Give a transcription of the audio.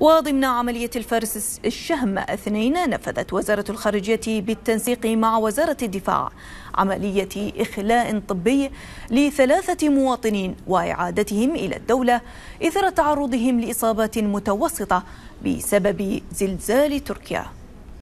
وضمن عملية الفرس الشهم اثنين نفذت وزارة الخارجية بالتنسيق مع وزارة الدفاع عملية إخلاء طبي لثلاثة مواطنين وإعادتهم إلى الدولة إثر تعرضهم لإصابات متوسطة بسبب زلزال تركيا